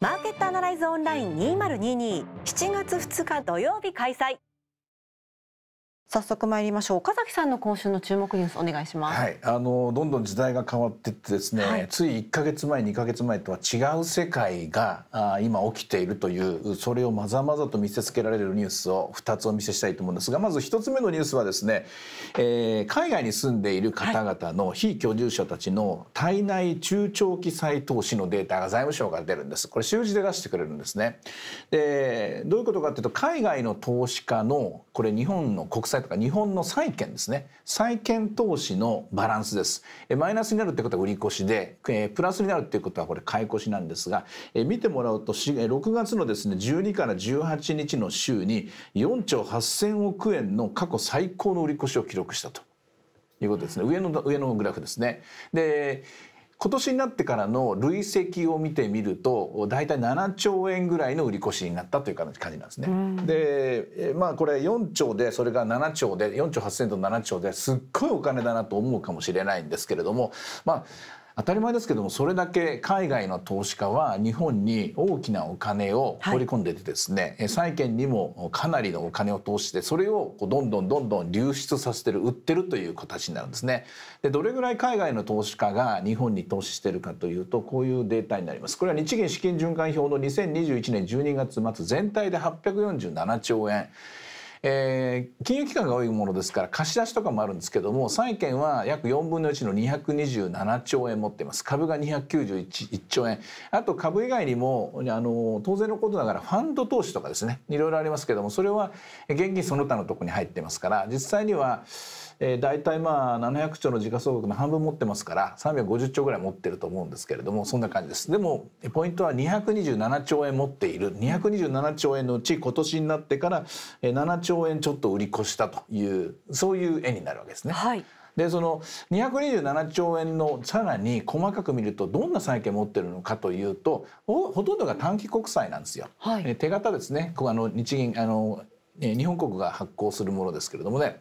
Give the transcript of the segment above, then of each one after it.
マーケットアナライズオンライン2022 7月2日土曜日開催早速参りましょう岡崎さんの今週の注目ニュースお願いします、はい、あのどんどん時代が変わってってですね、はい、つい1か月前2か月前とは違う世界があ今起きているというそれをまざまざと見せつけられるニュースを2つお見せしたいと思うんですがまず1つ目のニュースはですね、えー、海外に住んでいる方々の非居住者たちの体内中長期再投資のデータが財務省が出るんですこれ習字で出してくれるんですねでどういうことかというと海外の投資家のこれ日本の国際とか日本の債券ですね債券投資のバランスですマイナスになるってことは売り越しでプラスになるっていうことはこれ買い越しなんですが見てもらうと6月のですね12から18日の週に4兆8,000億円の過去最高の売り越しを記録したということですね上の上のグラフですね。で今年になってからの累積を見てみると大体7兆円ぐらいの売り越しになったという感じなんですね。でまあこれ4兆でそれが7兆で4兆8,000と7兆ですっごいお金だなと思うかもしれないんですけれどもまあ当たり前ですけどもそれだけ海外の投資家は日本に大きなお金を放り込んでてですね、はい、債券にもかなりのお金を投資してそれをどんどんどんどん流出させてる売ってるという形になるんですね。でどれぐらい海外の投資家が日本に投資してるかというとこういうデータになります。これは日銀資金循環表の2021年12月末全体で847兆円。えー、金融機関が多いものですから貸し出しとかもあるんですけども債券は約4分の1の227兆円持っています株が291兆円あと株以外にもあの当然のことながらファンド投資とかですねいろいろありますけどもそれは現金その他のとこに入ってますから実際には、え大体まあ700兆の時価総額の半分持ってますから350兆ぐらい持ってると思うんですけれどもそんな感じです。でもポイントは227兆円持っている227兆円のうち今年になってから7兆兆円ちょっと売り越したというそういう絵になるわけですね。はいでその227兆円のさらに細かく見るとどんな債券持ってるのかというとほとんどが短期国債なんですよ。はい、手形ですねあの日銀あの日本国が発行するものですけれどもね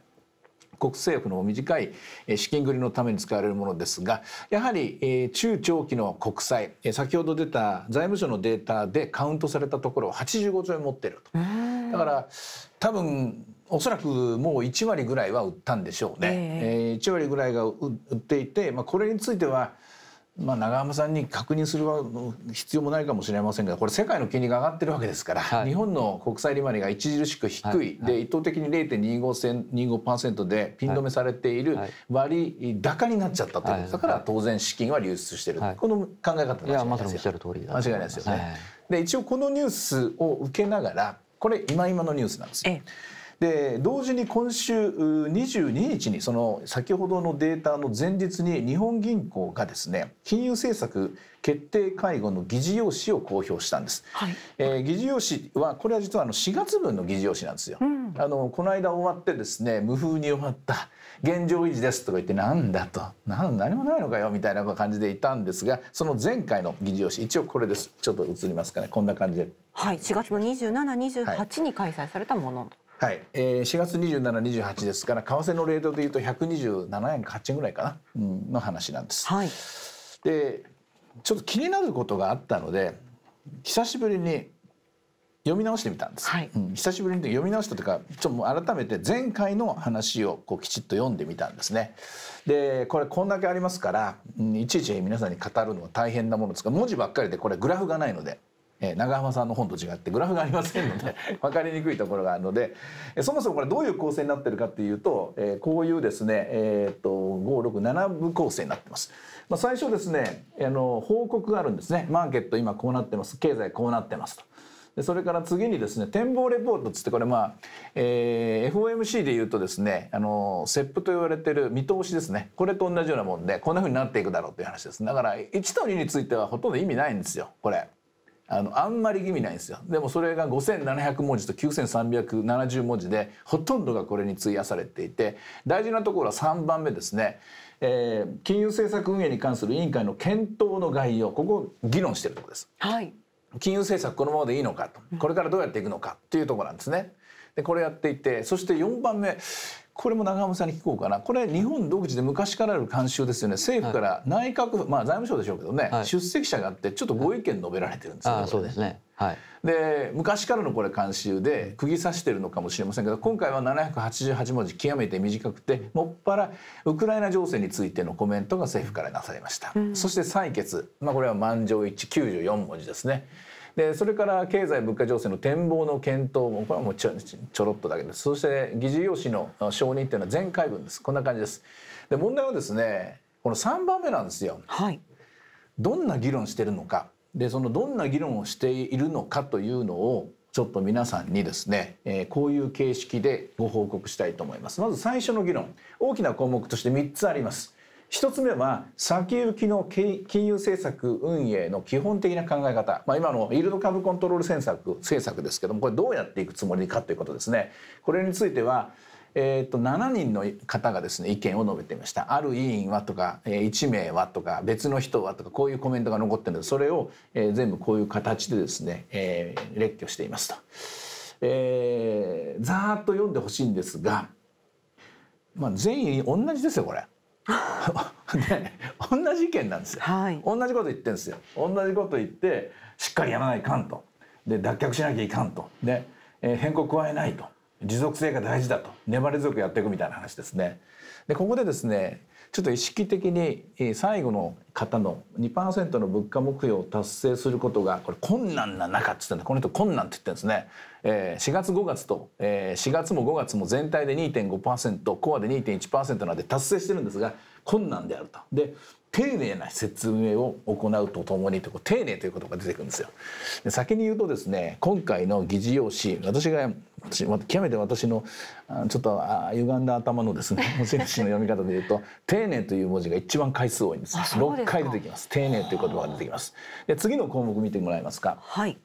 国政府の短い資金繰りのために使われるものですがやはり中長期の国債先ほど出た財務省のデータでカウントされたところ85兆円持っていると。だから多分おそらくもう1割ぐらいは売ったんでしょうね。えー、1割ぐらいが売っていて、まあ、これについてはまあ、長浜さんに確認する必要もないかもしれませんがこれ世界の金利が上がってるわけですから、はい、日本の国債利回りが著しく低い、はい、で一等的に0.25%でピン止めされている割高になっちゃったということだから当然資金は流出してる、はい、この考え方ないです間違いないですよね。で一応このニュースを受けながらこれ今今のニュースなんです。で同時に今週22日にその先ほどのデータの前日に日本銀行がですね金融政策決定会合の議事要旨を公表したんです、はい、えー、議事要旨はこれは実はあの4月分の議事要旨なんですよ、うん、あのこの間終わってですね無風に終わった現状維持ですとか言ってなんだと何もないのかよみたいな感じでいたんですがその前回の議事要旨一応これですちょっと映りますかねこんな感じではい、4月の27、28に開催されたもの。はいはい、えー、4月27、28ですから為替のレートでいうと127円か8円ぐらいかな、うん、の話なんです。はい、でちょっと気になることがあったので久しぶりに読み直してみたんです、はい、うん、久しぶりに読み直したというかちょっと改めて前回の話をこうきちっと読んでみたんですね。でこれこんだけありますから、うん、いちいち皆さんに語るのは大変なものですが文字ばっかりでこれグラフがないので。え長濱さんの本と違ってグラフがありませんので分 かりにくいところがあるのでそもそもこれどういう構成になってるかっていうと、えこういうですね、えーと、567部構成になってます。まあ、最初ですねあの報告があるんですねマーケット今こうなってます経済こうなってますと。でそれから次にですね展望レポートっつってこれまあ、えー、FOMC でいうとですねあのセップと言われてる見通しですねこれと同じようなもんでこんなふうになっていくだろうという話ですだから1と2についてはほとんど意味ないんですよこれ。あのあんまり意味ないんですよでもそれが5,700文字と9,370文字でほとんどがこれに費やされていて大事なところは3番目ですね、えー、金融政策運営に関する委員会の検討の概要ここを議論してるところです、はい、金融政策このままでいいのかとこれからどうやっていくのかっていうところなんですね。でこれやっていてそして4番目これも長濱さんに聞こうかなこれ日本独自で昔からある慣習ですよね政府から内閣府、はい、まあ財務省でしょうけどね、はい、出席者があってちょっとご意見述べられてるんですよ、ね、そうですね、はい、で昔からのこれ慣習で釘刺してるのかもしれませんけど今回は788文字極めて短くてもっぱらウクライナ情勢についてのコメントが政府からなされました、うん、そして採決、まあ、これは満場一致94文字ですね。でそれから経済物価情勢の展望の検討もこれはもうちょちょろっとだけですそして議事要旨の承認っていうのは全回分ですこんな感じですで問題はですねこの3番目なんですよ、はい、どんな議論してるのかでそのどんな議論をしているのかというのをちょっと皆さんにですね、えー、こういう形式でご報告したいと思いますまず最初の議論大きな項目として3つあります1つ目は先行きの金融政策運営の基本的な考え方、まあ、今のイールド株コントロール政策政策ですけどもこれどうやっていくつもりかということですね。これについてはえー、と7人の方がですね意見を述べていましたある委員はとか、え1名はとか別の人はとかこういうコメントが残ってるのでそれを、え全部こういう形でですね、え列挙していますと、えー、ざーっと読んでほしいんですが、まあ、全員同じですよこれ。ね、同じ意見なんですよ、はい、同じこと言ってんですよ同じこと言ってしっかりやらないかんとで脱却しなきゃいかんとで、えー、変更加えないと持続性が大事だと粘り強くやっていくみたいな話ですね。でここでですねちょっと意識的に最後の方の2%の物価目標を達成することがこれ困難な中っつってんだこの人困難って言ってるんですね、え4月5月と、え4月も5月も全体で2.5%コアで2.1%なんで達成してるんですが困難であると。で丁寧な説明を行うとともに丁寧ということが出てくるんですよ。で先に言うとですね今回の議事要旨私が私極めて私のちょっと歪んだ頭のですね無印 の読み方でいうと「丁寧」という文字が一番回数多いんですです6回出てきます「丁寧」という言葉が出てきますで次の項目見てもらえますか、はい、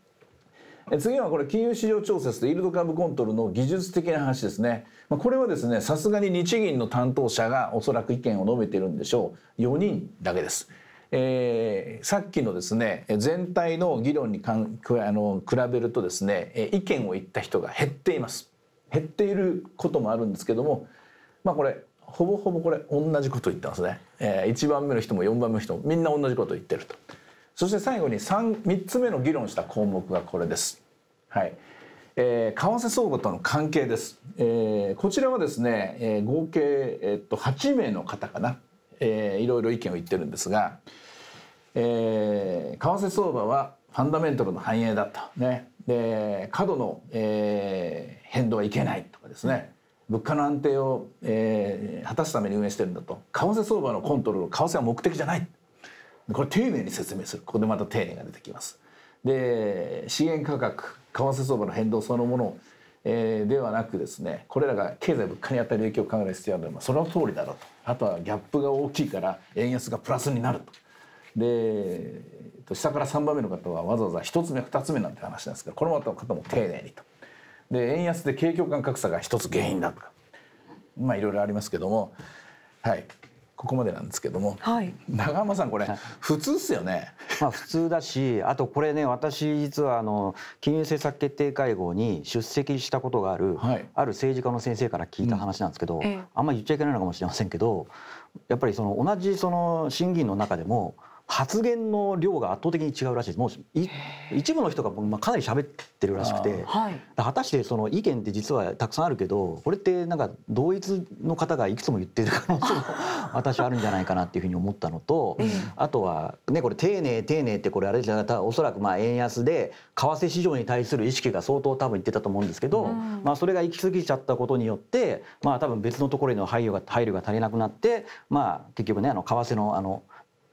次はこれ金融市場調節とイールド株コントロールの技術的な話ですね、まあ、これはですねさすがに日銀の担当者がおそらく意見を述べてるんでしょう4人だけですえー、さっきのですね全体の議論にかんあの比べるとですね意見を言った人が減っています減っていることもあるんですけどもまあこれほぼほぼこれ同じこと言ってますね、えー、1番目の人も4番目の人もみんな同じこと言ってるとそして最後に 3, 3つ目の議論した項目がこれです。はいえー、為替相場との関係です、えー、こちらはですね、えー、合計、えー、っと8名の方かなえー、いろいろ意見を言ってるんですが、えー、為替相場はファンダメンタルの反映だったねで過度の、えー、変動はいけないとかですね物価の安定を、えー、果たすために運営してるんだと為替相場のコントロール為替は目的じゃないこれ丁寧に説明するここでまた丁寧が出てきます。で資源価格為替相場の変動そのものをえー、ではなくですねこれらが経済物価に与える影響を考える必要があるのはその通りだろうとあとはギャップが大きいから円安がプラスになると。で下から3番目の方はわざわざ1つ目2つ目なんて話なんですけどこの方も丁寧にと。で円安で景況感格差が1つ原因だとかまあいろいろありますけどもはいここまでなんですけども、はい、長浜さんこれ、普通っすよね。まあ普通だし、あとこれね私実はあの金融政策決定会合に出席したことがある、はい、ある政治家の先生から聞いた話なんですけど、うん、あんまり言っちゃいけないのかもしれませんけど、やっぱりその同じその審議の中でも。発言の量が圧倒的に違うらしいですもう一部の人が、まあ、かなり喋ってるらしくて、はい、果たしてその意見って実はたくさんあるけどこれってなんか同一の方がいくつも言ってる可能性も 私はあるんじゃないかなっていうふうに思ったのと、うん、あとは、ね、これ丁寧丁寧ってこれあれじゃなおそらくまあ円安で為替市場に対する意識が相当多分いってたと思うんですけど、うん、まあ、それが行き過ぎちゃったことによって、まあ、多分別のところへの配慮が配慮が足りなくなって、まあ、結局ねあの為替のあの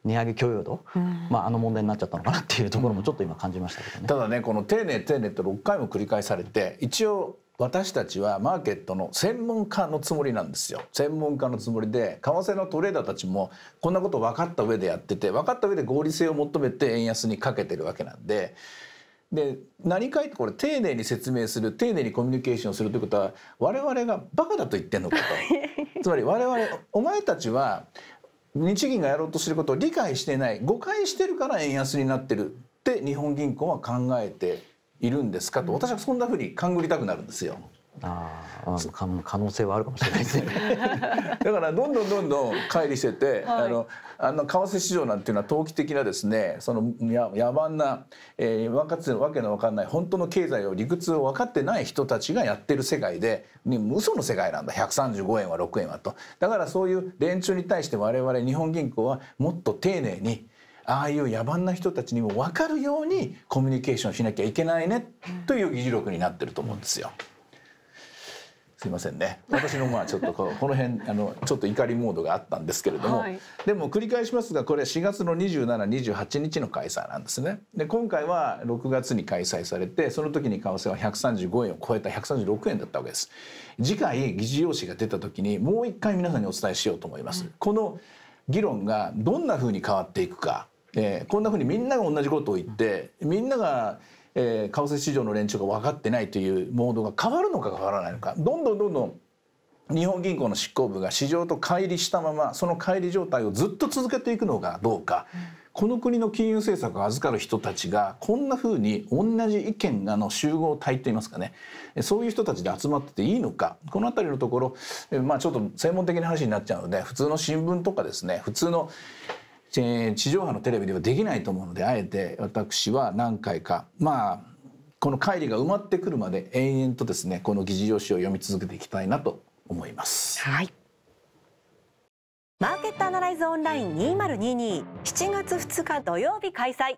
値上げ許容度、うん、まあ、あの問題になっちゃったのかなっていうところもちょっと今感じましたけどね。ただねこの丁寧丁寧と6回も繰り返されて一応私たちはマーケットの専門家のつもりなんですよ専門家のつもりで為替のトレーダーたちもこんなこと分かった上でやってて分かった上で合理性を求めて円安にかけてるわけなんでで何かいってこれ丁寧に説明する丁寧にコミュニケーションするということは我々がバカだと言ってんのかと つまり我々お前たちは日銀がやろうとすることを理解してない誤解してるから円安になってるって日本銀行は考えているんですかと私はそんなふうに勘ぐりたくなるんですよ。ああ可能性はあるかもしれないですね だからどんどんどんどん乖離してて、はい、あのあの為替市場なんていうのは投機的なですねそのや野蛮な、えー、分かつわけの分かんない本当の経済を理屈を分かってない人たちがやってる世界で、に嘘の世界なんだ135円は6円はと。だからそういう連中に対して我々日本銀行はもっと丁寧にああいう野蛮な人たちにも分かるようにコミュニケーションしなきゃいけないねという議事録になってると思うんですよ。すいませんね私のまあちょっとこの辺あのちょっと怒りモードがあったんですけれども、はい、でも繰り返しますがこれ4月の2728日の開催なんですね。で今回は6月に開催されてその時に為替は135円を超えた136円だったわけです。次回議事要旨が出た時にもう一回皆さんにお伝えしようと思います。うん、この議論がどんな風に変わっていくかえー、こんな風にみんなが同じことを言ってみんながえー、為替市場の連中が分かってないというモードが変わるのか変わらないのかどんどんどんどん日本銀行の執行部が市場と乖離したままその乖離状態をずっと続けていくのかどうか、うん、この国の金融政策を預かる人たちがこんなふうに同じ意見あの集合体といいますかねそういう人たちで集まってていいのかこの辺りのところまあちょっと専門的な話になっちゃうので普通の新聞とかですね普通の地上波のテレビではできないと思うのであえて私は何回かまあこの乖離が埋まってくるまで延々とですねこの議事要旨を読み続けていきたいなと思います。はいマーケットアナライズオンライン2022 7月2日土曜日開催